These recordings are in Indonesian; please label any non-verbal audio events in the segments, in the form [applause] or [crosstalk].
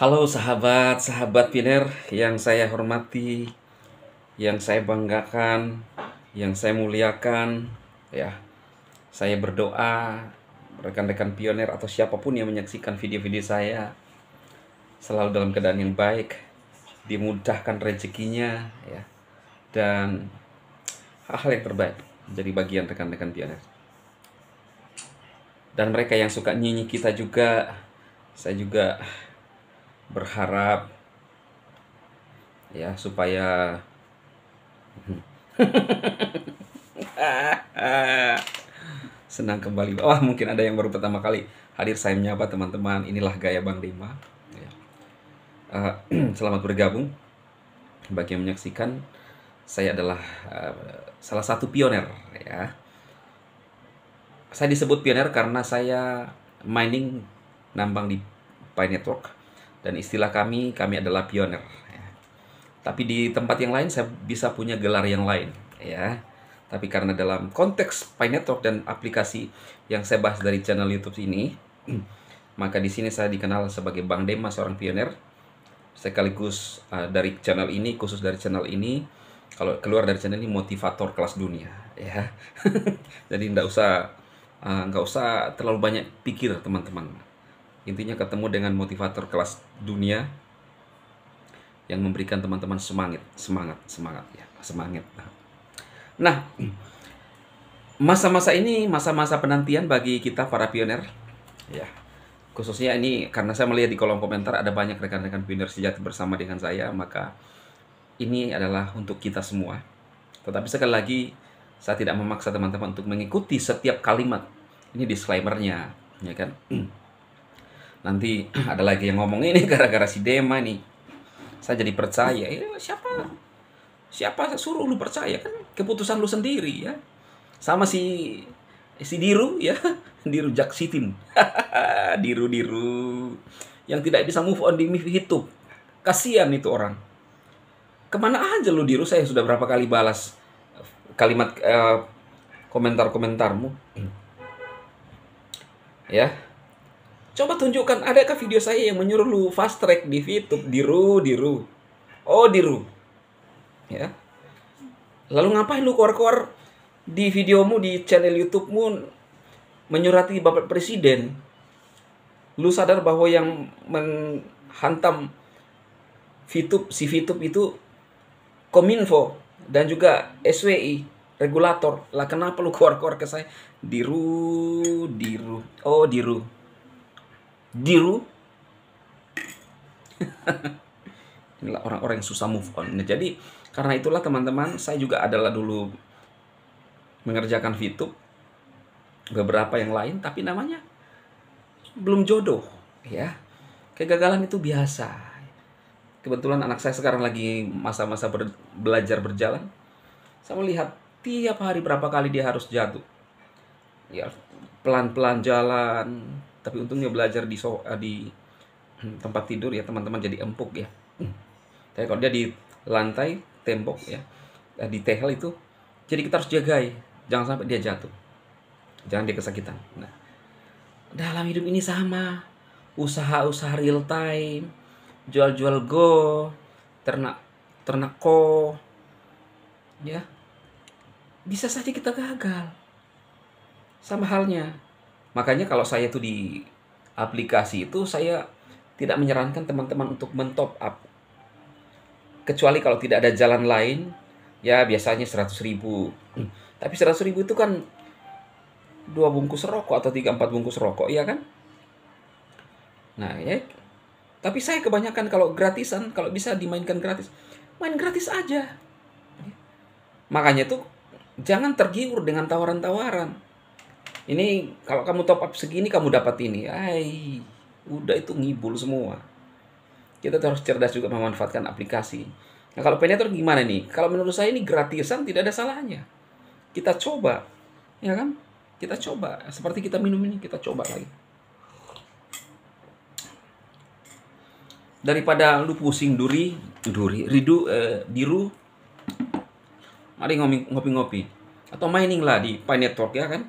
Halo sahabat-sahabat Piner yang saya hormati, yang saya banggakan, yang saya muliakan, ya. Saya berdoa rekan-rekan pioner atau siapapun yang menyaksikan video-video saya selalu dalam keadaan yang baik, dimudahkan rezekinya, ya. Dan hal yang terbaik jadi bagian rekan-rekan pioner. Dan mereka yang suka nyinyi kita juga, saya juga berharap ya supaya [laughs] senang kembali. Wah, oh, mungkin ada yang baru pertama kali hadir saya menyapa teman-teman. Inilah gaya Bang Lima. Ya. Eh, [clears throat] selamat bergabung. Bagi yang menyaksikan, saya adalah eh, salah satu pioner ya. Saya disebut pioner karena saya mining nambang di Pi Network dan istilah kami, kami adalah pioner. Ya. Tapi di tempat yang lain saya bisa punya gelar yang lain, ya. Tapi karena dalam konteks Pi Network dan aplikasi yang saya bahas dari channel YouTube ini, [clears throat] maka di sini saya dikenal sebagai Bang Dema seorang pioner. Sekaligus uh, dari channel ini, khusus dari channel ini, kalau keluar dari channel ini motivator kelas dunia, ya. [laughs] Jadi nggak usah eh, nggak uh, usah terlalu banyak pikir teman-teman Intinya ketemu dengan motivator kelas dunia yang memberikan teman-teman semangat, semangat, semangat ya, semangat. Nah, masa-masa ini masa-masa penantian bagi kita para pioner ya. Khususnya ini karena saya melihat di kolom komentar ada banyak rekan-rekan pioner sejati bersama dengan saya, maka ini adalah untuk kita semua. Tetapi sekali lagi saya tidak memaksa teman-teman untuk mengikuti setiap kalimat. Ini disclaimernya ya kan? nanti [clears throat] ada lagi yang ngomong ini gara-gara si Dema nih saya jadi percaya ya, siapa siapa suruh lu percaya kan keputusan lu sendiri ya sama si si Diru ya [laughs] Diru Jaksitin [laughs] Diru Diru yang tidak bisa move on di itu kasihan itu orang kemana aja lu Diru saya sudah berapa kali balas eh, kalimat eh, komentar-komentarmu [clears throat] ya Coba tunjukkan, adakah video saya yang menyuruh lu fast track di YouTube? Diru, diru. Oh, diru. Ya. Lalu ngapain lu keluar-keluar di videomu di channel YouTubemu menyurati Bapak Presiden? Lu sadar bahwa yang menghantam Fitup, si Fitup itu Kominfo dan juga SWI regulator. Lah kenapa lu keluar-keluar ke saya? Diru, diru. Oh, diru diru [laughs] inilah orang-orang yang susah move on nah, jadi karena itulah teman-teman saya juga adalah dulu mengerjakan fitup beberapa yang lain tapi namanya belum jodoh ya kegagalan itu biasa kebetulan anak saya sekarang lagi masa-masa ber, belajar berjalan saya melihat tiap hari berapa kali dia harus jatuh ya pelan-pelan jalan hmm. tapi untungnya belajar di so eh, di tempat tidur ya teman-teman jadi empuk ya tapi kalau dia di lantai tembok ya eh, di tehel itu jadi kita harus jagai jangan sampai dia jatuh jangan dia kesakitan nah dalam hidup ini sama usaha-usaha real time jual-jual go ternak ternak ko ya bisa saja kita gagal sama halnya. Makanya kalau saya tuh di aplikasi itu saya tidak menyarankan teman-teman untuk mentop up. Kecuali kalau tidak ada jalan lain, ya biasanya 100 ribu. Tapi 100 ribu itu kan dua bungkus rokok atau tiga empat bungkus rokok, ya kan? Nah, ya. Tapi saya kebanyakan kalau gratisan, kalau bisa dimainkan gratis, main gratis aja. Makanya tuh jangan tergiur dengan tawaran-tawaran ini kalau kamu top up segini kamu dapat ini ay udah itu ngibul semua kita harus cerdas juga memanfaatkan aplikasi nah kalau penetor gimana nih kalau menurut saya ini gratisan tidak ada salahnya kita coba ya kan kita coba seperti kita minum ini kita coba lagi daripada lu pusing duri duri ridu eh, diru mari ngopi-ngopi atau mining lah di Pi ya kan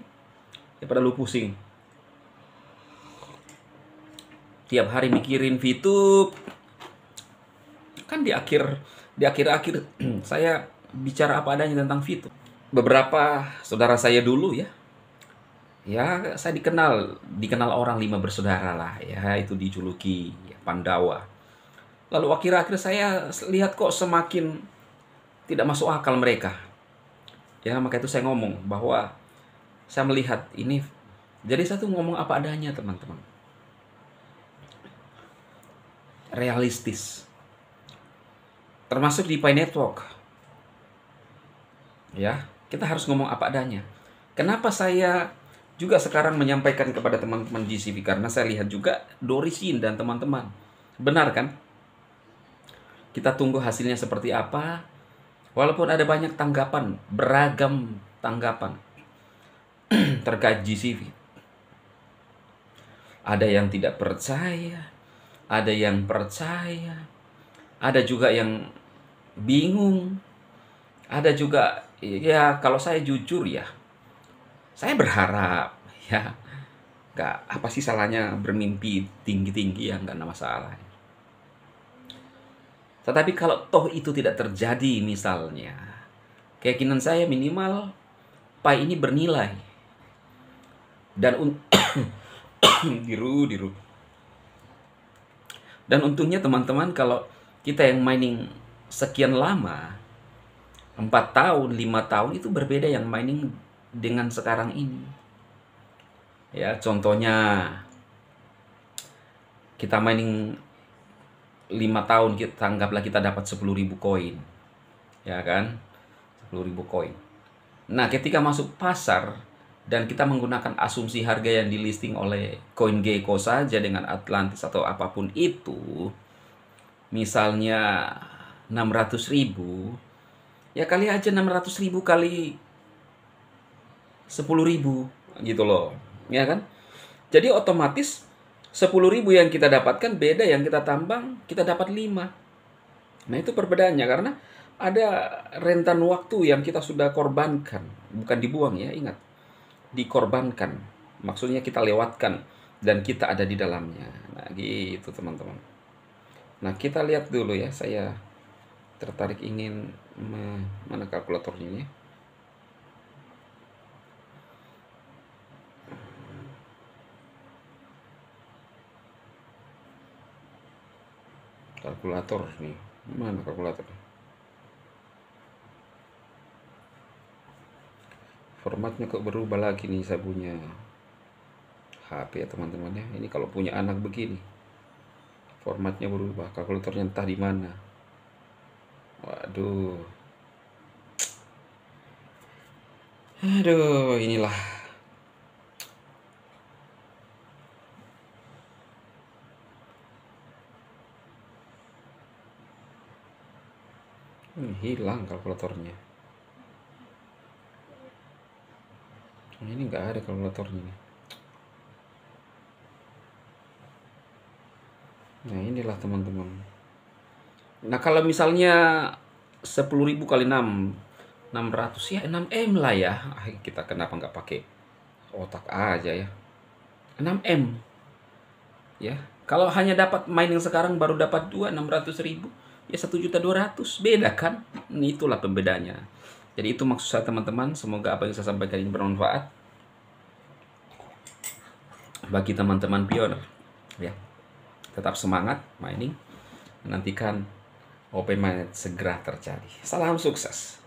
daripada lu pusing tiap hari mikirin VTube kan di akhir di akhir-akhir [clears throat] saya bicara apa adanya tentang VTube beberapa saudara saya dulu ya ya saya dikenal dikenal orang lima bersaudara lah ya itu dijuluki ya, Pandawa lalu akhir-akhir saya lihat kok semakin tidak masuk akal mereka ya maka itu saya ngomong bahwa saya melihat ini jadi satu ngomong apa adanya teman-teman realistis termasuk di Pi Network ya kita harus ngomong apa adanya kenapa saya juga sekarang menyampaikan kepada teman-teman GCV karena saya lihat juga Dorisin dan teman-teman benar kan kita tunggu hasilnya seperti apa walaupun ada banyak tanggapan beragam tanggapan [clears throat] terkaji CV. Ada yang tidak percaya, ada yang percaya, ada juga yang bingung, ada juga ya kalau saya jujur ya, saya berharap ya gak apa sih salahnya bermimpi tinggi-tinggi ya gak ada masalah. Tetapi kalau toh itu tidak terjadi misalnya, keyakinan saya minimal pai ini bernilai dan un [coughs] diru diru. Dan untungnya teman-teman kalau kita yang mining sekian lama 4 tahun, 5 tahun itu berbeda yang mining dengan sekarang ini. Ya, contohnya kita mining 5 tahun kita anggaplah kita dapat 10.000 koin. Ya kan? 10.000 koin. Nah, ketika masuk pasar dan kita menggunakan asumsi harga yang dilisting oleh CoinGecko saja dengan Atlantis atau apapun itu misalnya 600.000 ya kali aja 600.000 kali 10.000 gitu loh ya kan jadi otomatis 10.000 yang kita dapatkan beda yang kita tambang kita dapat 5 nah itu perbedaannya karena ada rentan waktu yang kita sudah korbankan bukan dibuang ya ingat dikorbankan. Maksudnya kita lewatkan dan kita ada di dalamnya. Nah, gitu teman-teman. Nah, kita lihat dulu ya. Saya tertarik ingin mana kalkulatornya ini. kalkulator nih mana kalkulator formatnya kok berubah lagi nih saya punya HP ya teman-teman ya ini kalau punya anak begini formatnya berubah kalkulatornya entah di mana waduh aduh inilah hmm, hilang kalkulatornya Nah, ini enggak ada kalkulatornya nih. nah inilah teman-teman nah kalau misalnya 10.000 kali 6 600 ya 6M lah ya ah, kita kenapa enggak pakai otak aja ya 6M ya kalau hanya dapat main yang sekarang baru dapat 2 600.000 ya 1.200 juta beda kan nah, itulah pembedanya jadi itu maksud saya teman-teman, semoga apa yang saya sampaikan ini bermanfaat bagi teman-teman pioner. Ya. Tetap semangat mining. nantikan open mind segera terjadi. Salam sukses.